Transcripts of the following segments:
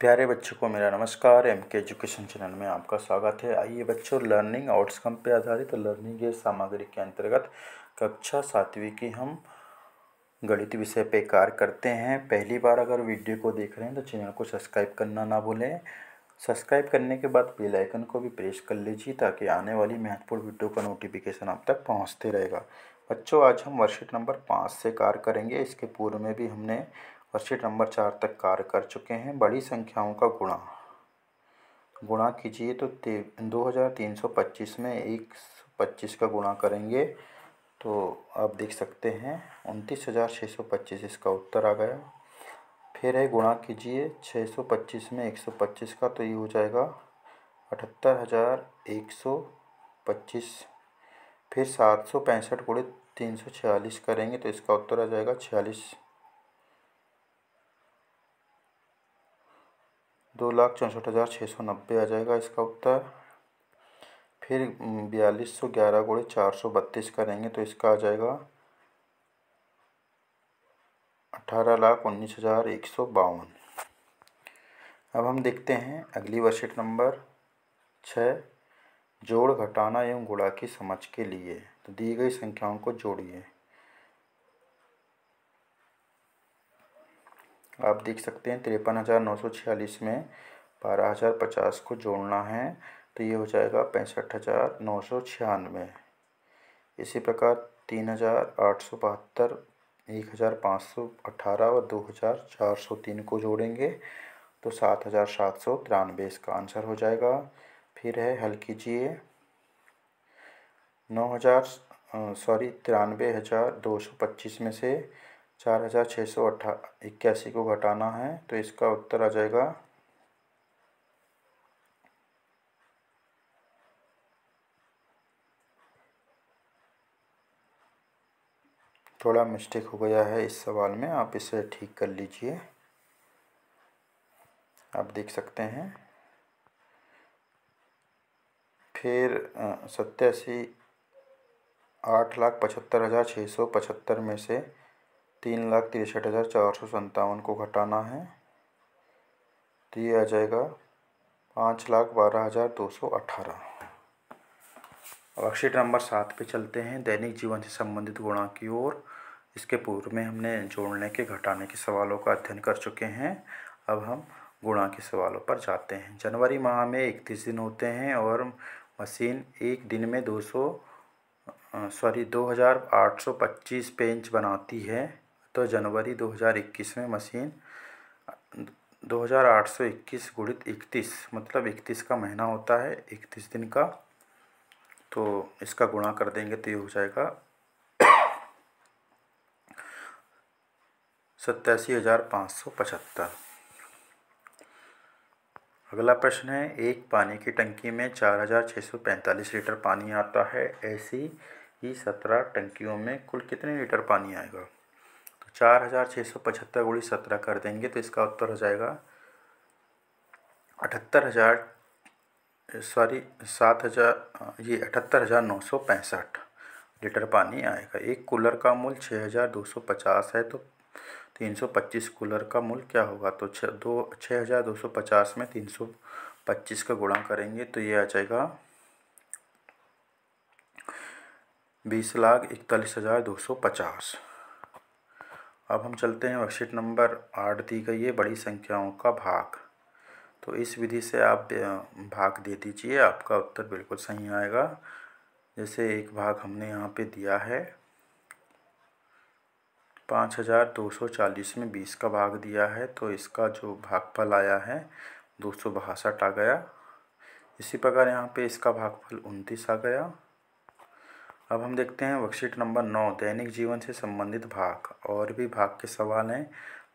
प्यारे बच्चों को मेरा नमस्कार एम के एजुकेशन चैनल में आपका स्वागत है आइए बच्चों लर्निंग आउटकम पे आधारित लर्निंग सामग्री के अंतर्गत कक्षा सातवीं की हम गणित विषय पे कार्य करते हैं पहली बार अगर वीडियो को देख रहे हैं तो चैनल को सब्सक्राइब करना ना भूलें सब्सक्राइब करने के बाद बेल आइकन को भी प्रेस कर लीजिए ताकि आने वाली महत्वपूर्ण वीडियो का नोटिफिकेशन आप तक पहुँचते रहेगा बच्चों आज हम वर्कशीट नंबर पाँच से कार्य करेंगे इसके पूर्व में भी हमने वर्कशीट नंबर चार तक कार्य कर चुके हैं बड़ी संख्याओं का गुणा गुणा कीजिए तो दो हज़ार तीन सौ पच्चीस में एक पच्चीस का गुणा करेंगे तो आप देख सकते हैं उनतीस हज़ार छः सौ पच्चीस इसका उत्तर आ गया फिर है गुणा कीजिए छः सौ पच्चीस में एक सौ पच्चीस का तो ये हो जाएगा अठहत्तर हज़ार एक सौ पच्चीस फिर सात सौ पैंसठ गुणे तीन सौ छियालीस करेंगे तो इसका उत्तर आ जाएगा छियालीस दो लाख चौंसठ हज़ार छः सौ नब्बे आ जाएगा इसका उत्तर फिर बयालीस सौ ग्यारह गोड़े चार सौ बत्तीस करेंगे तो इसका आ जाएगा अठारह लाख उन्नीस हज़ार एक सौ बावन अब हम देखते हैं अगली वर्षिट नंबर छः जोड़ घटाना एवं गुणा की समझ के लिए तो दी गई संख्याओं को जोड़िए आप देख सकते हैं तिरपन हज़ार नौ सौ छियालीस में बारह हज़ार पचास को जोड़ना है तो ये हो जाएगा पैंसठ हज़ार नौ सौ छियानवे इसी प्रकार तीन हज़ार आठ सौ बहत्तर एक हज़ार पाँच सौ अट्ठारह और दो हज़ार चार सौ तीन को जोड़ेंगे तो सात हज़ार सात सौ तिरानवे इसका आंसर हो जाएगा फिर है हल कीजिए नौ हज़ार सॉरी तिरानवे हज़ार दो सौ पच्चीस में से चार हज़ार छः सौ अट्ठा इक्यासी को घटाना है तो इसका उत्तर आ जाएगा थोड़ा मिस्टेक हो गया है इस सवाल में आप इसे ठीक कर लीजिए आप देख सकते हैं फिर सत्यासी आठ लाख पचहत्तर हज़ार छः सौ पचहत्तर में से तीन लाख तिरसठ हज़ार चार सौ संतावन को घटाना है तो ये आ जाएगा पाँच लाख बारह हज़ार दो सौ अठारह वर्कशीट नंबर सात पे चलते हैं दैनिक जीवन से संबंधित गुणा की ओर इसके पूर्व में हमने जोड़ने के घटाने के सवालों का अध्ययन कर चुके हैं अब हम गुणा के सवालों पर जाते हैं जनवरी माह में इकतीस दिन होते हैं और मशीन एक दिन में दो सौ सॉरी दो हज़ार आठ सौ पच्चीस पेंच बनाती है तो जनवरी 2021 में मशीन 2821 गुणित 31 मतलब 31 का महीना होता है 31 दिन का तो इसका गुणा कर देंगे तो ये हो जाएगा सत्तासी हज़ार पाँच सौ पचहत्तर अगला प्रश्न है एक पानी की टंकी में चार हज़ार छः सौ पैंतालीस लीटर पानी आता है ऐसी ही सत्रह टंकियों में कुल कितने लीटर पानी आएगा चार हज़ार छः सौ पचहत्तर गुड़ी सत्रह कर देंगे तो इसका उत्तर हो जाएगा अठहत्तर हज़ार सॉरी सात हज़ार ये अठहत्तर हज़ार नौ सौ पैंसठ लीटर पानी आएगा एक कूलर का मूल छः हज़ार दो सौ पचास है तो तीन सौ पच्चीस कूलर का मूल क्या होगा तो छः दो छः हज़ार दो सौ पचास में तीन सौ पच्चीस का गुणा करेंगे तो ये आ जाएगा बीस लाख इकतालीस हज़ार दो सौ पचास अब हम चलते हैं वर्कशीट नंबर आठ दी गई है बड़ी संख्याओं का भाग तो इस विधि से आप भाग दे दीजिए आपका उत्तर बिल्कुल सही आएगा जैसे एक भाग हमने यहाँ पे दिया है पाँच हज़ार दो सौ चालीस में बीस का भाग दिया है तो इसका जो भागफल आया है दो सौ बासठ आ गया इसी प्रकार यहाँ पे इसका भागफल उनतीस आ गया अब हम देखते हैं वर्कशीट नंबर नौ दैनिक जीवन से संबंधित भाग और भी भाग के सवाल हैं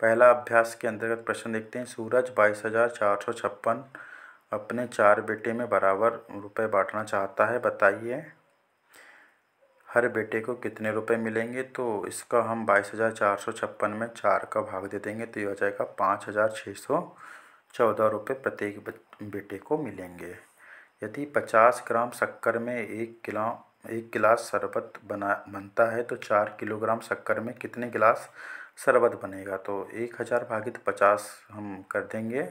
पहला अभ्यास के अंतर्गत प्रश्न देखते हैं सूरज बाईस हज़ार चार सौ छप्पन अपने चार बेटे में बराबर रुपए बांटना चाहता है बताइए हर बेटे को कितने रुपए मिलेंगे तो इसका हम बाईस हज़ार चार सौ छप्पन में चार का भाग दे देंगे तो ये हो जाएगा पाँच हज़ार छः सौ चौदह रुपये प्रत्येक बेटे को मिलेंगे यदि पचास ग्राम शक्कर में एक किलो एक गिलास शरबत बना बनता है तो चार किलोग्राम शक्कर में कितने गिलास शरबत बनेगा तो एक हज़ार भागित पचास हम कर देंगे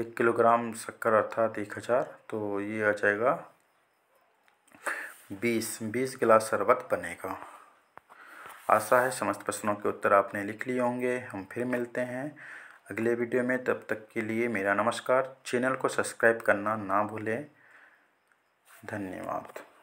एक किलोग्राम शक्कर अर्थात एक हज़ार तो ये आ जाएगा बीस बीस गिलास शरबत बनेगा आशा है समस्त प्रश्नों के उत्तर आपने लिख लिए होंगे हम फिर मिलते हैं अगले वीडियो में तब तक के लिए मेरा नमस्कार चैनल को सब्सक्राइब करना ना भूलें धन्यवाद